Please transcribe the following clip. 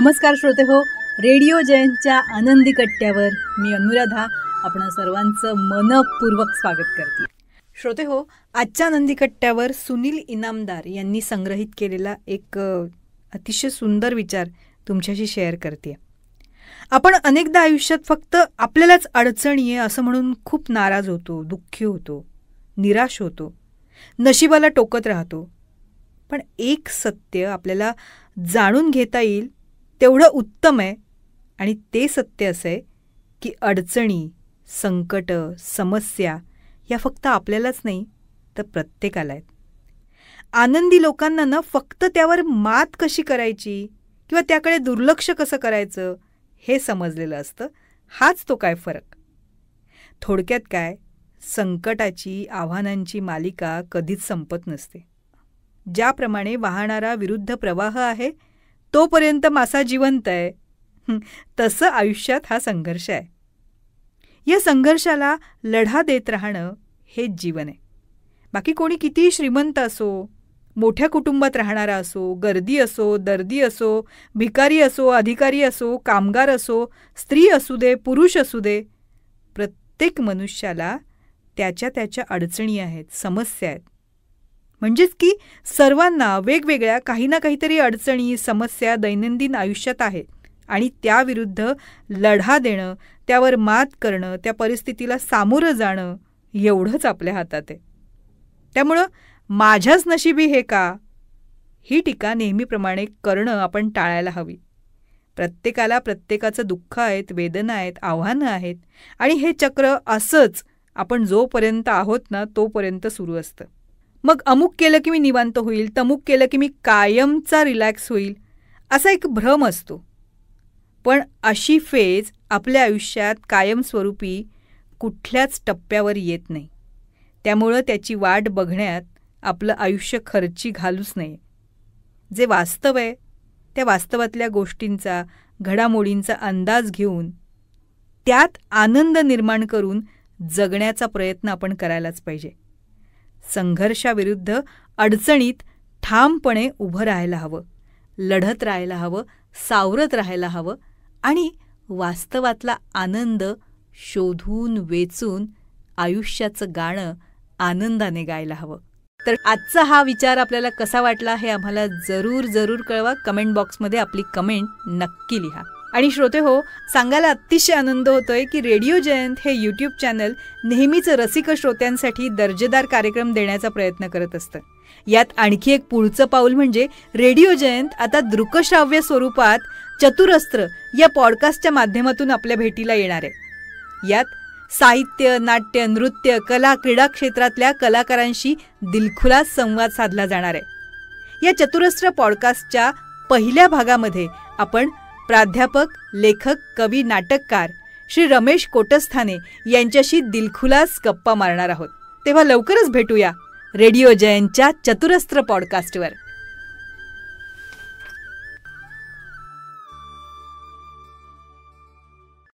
नमस्कार श्रोते हो रेडिओ जयंतच्या आनंदी कट्ट्यावर मी अनुराधा आपण सर्वांचं मनपूर्वक स्वागत करते श्रोते हो आजच्या आनंदीकट्ट्यावर कट्ट्यावर सुनील इनामदार यांनी संग्रहित केलेला एक अतिशय सुंदर विचार तुमच्याशी शेअर करते आपण अनेकदा आयुष्यात फक्त आपल्यालाच अडचणी आहे असं म्हणून खूप नाराज होतो दुःखी होतो निराश होतो नशिबाला टोकत राहतो पण एक सत्य आपल्याला जाणून घेता येईल तेवढं उत्तम आहे आणि ते सत्य असं आहे की अडचणी संकट समस्या या फक्त आपल्यालाच नाही तर प्रत्येकाला आहेत आनंदी लोकांना ना फक्त त्यावर मात कशी करायची किंवा त्याकडे दुर्लक्ष कसं करायचं हे समजलेलं असतं हाच तो काय फरक थोडक्यात काय संकटाची आव्हानांची मालिका कधीच संपत नसते ज्याप्रमाणे वाहणारा विरुद्ध प्रवाह आहे तोपर्यंत मासा जिवंत आहे तसं आयुष्यात हा संघर्ष आहे या संघर्षाला लढा देत राहणं हेच जीवन आहे बाकी कोणी कितीही श्रीमंत असो मोठ्या कुटुंबात राहणारा असो गर्दी असो दर्दी असो भिकारी असो अधिकारी असो कामगार असो स्त्री असू दे पुरुष असू दे प्रत्येक मनुष्याला त्याच्या त्याच्या अडचणी आहेत समस्या आहेत म्हणजेच की सर्वांना वेगवेगळ्या काही ना काहीतरी अडचणी समस्या दैनंदिन आयुष्यात आहेत आणि त्याविरुद्ध लढा देणं त्यावर मात करणं त्या परिस्थितीला सामोरं जाणं एवढंच आपल्या हातात आहे त्यामुळं माझ्याच नशिबी हे का ही टीका नेहमीप्रमाणे करणं आपण टाळायला हवी प्रत्येकाला प्रत्येकाचं दुःख आहेत वेदना आहेत आव्हानं आहेत आणि हे चक्र असंच आपण जोपर्यंत आहोत ना तोपर्यंत सुरू असतं मग अमुक केलं की मी निवांत होईल तमुक केलं की मी कायमचा रिलॅक्स होईल असा एक भ्रम असतो पण अशी फेज आपल्या आयुष्यात कायमस्वरूपी कुठल्याच टप्प्यावर येत नाही त्यामुळं त्याची वाट बघण्यात आपलं आयुष्य खर्ची घालूच नये जे वास्तव आहे त्या वास्तवातल्या गोष्टींचा घडामोडींचा अंदाज घेऊन त्यात आनंद निर्माण करून जगण्याचा प्रयत्न आपण करायलाच पाहिजे संघर्षाविरुद्ध अडचणीत ठामपणे उभं राहायला हवं लढत राहायला हवं सावरत राहायला हवं आणि वास्तवातला आनंद शोधून वेचून आयुष्याचं गाणं आनंदाने गायला हवं तर आजचा हा विचार आपल्याला कसा वाटला हे आम्हाला जरूर जरूर कळवा कमेंट बॉक्समध्ये आपली कमेंट नक्की लिहा आणि श्रोते हो सांगायला अतिशय आनंद होतोय की रेडिओ जयंत हे यूट्यूब चॅनल नेहमीच रसिक श्रोत्यांसाठी दर्जेदार कार्यक्रम देण्याचा प्रयत्न करत असतं यात आणखी एक पुढचं पाऊल म्हणजे रेडिओ जयंत आता दृकश्राव्य स्वरूपात चतुरस्त्र या पॉडकास्टच्या माध्यमातून आपल्या भेटीला येणार आहे यात साहित्य नाट्य नृत्य कला क्रीडा क्षेत्रातल्या कलाकारांशी दिलखुलास संवाद साधला जाणार आहे या चतुरस्त्र पॉडकास्टच्या पहिल्या भागामध्ये आपण प्राध्यापक लेखक कवी नाटककार श्री रमेश कोटस्थाने यांच्याशी दिलखुलास गप्पा मारणार आहोत तेव्हा लवकरच भेटूया रेडिओ जयंतच्या चतुरस्त्र पॉडकास्टवर